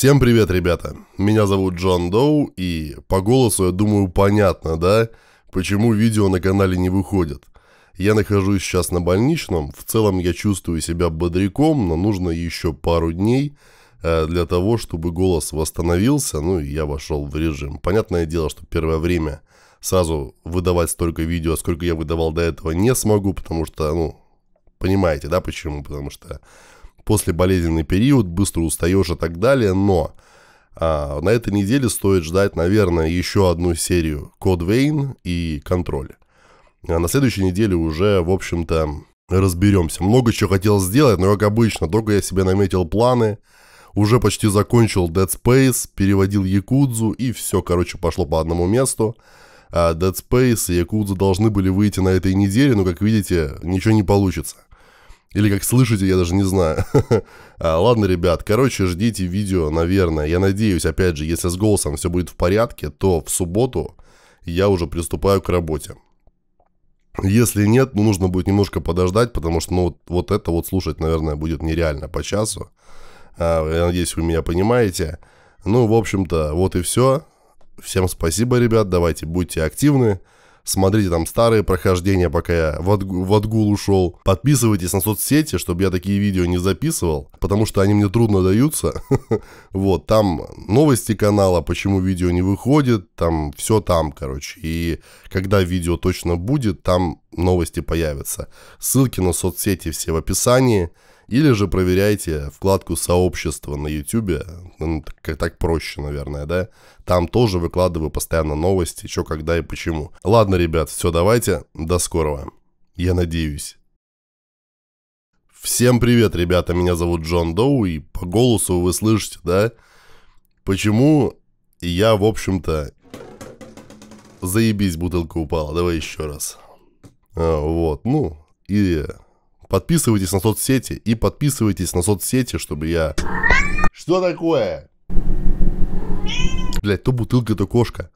Всем привет, ребята! Меня зовут Джон Доу, и по голосу, я думаю, понятно, да, почему видео на канале не выходит. Я нахожусь сейчас на больничном, в целом я чувствую себя бодряком, но нужно еще пару дней э, для того, чтобы голос восстановился, ну и я вошел в режим. Понятное дело, что первое время сразу выдавать столько видео, сколько я выдавал до этого, не смогу, потому что, ну, понимаете, да, почему? Потому что после болезненный период, быстро устаешь и так далее, но а, на этой неделе стоит ждать, наверное, еще одну серию Код Вейн и Контроль. А на следующей неделе уже, в общем-то, разберемся. Много чего хотел сделать, но как обычно, только я себе наметил планы, уже почти закончил Dead Space, переводил Якудзу и все, короче, пошло по одному месту. А Dead Space и Якудзу должны были выйти на этой неделе, но, как видите, ничего не получится. Или как слышите, я даже не знаю. а, ладно, ребят, короче, ждите видео, наверное. Я надеюсь, опять же, если с голосом все будет в порядке, то в субботу я уже приступаю к работе. Если нет, ну, нужно будет немножко подождать, потому что, ну, вот, вот это вот слушать, наверное, будет нереально по часу. А, я надеюсь, вы меня понимаете. Ну, в общем-то, вот и все. Всем спасибо, ребят, давайте будьте активны смотрите там старые прохождения, пока я в, отгул, в отгул ушел. Подписывайтесь на соцсети, чтобы я такие видео не записывал, потому что они мне трудно даются. Вот, там новости канала, почему видео не выходит, там все там, короче. И когда видео точно будет, там новости появятся. Ссылки на соцсети все в описании. Или же проверяйте вкладку сообщества на YouTube, как так проще, наверное, да? Там тоже выкладываю постоянно новости, что, когда и почему. Ладно, ребят, все, давайте, до скорого. Я надеюсь. Всем привет, ребята, меня зовут Джон Доу, и по голосу вы слышите, да? Почему я, в общем-то... Заебись, бутылка упала, давай еще раз. А, вот, ну, и Подписывайтесь на соцсети и подписывайтесь на соцсети, чтобы я... Что такое? Блять, то бутылка, то кошка.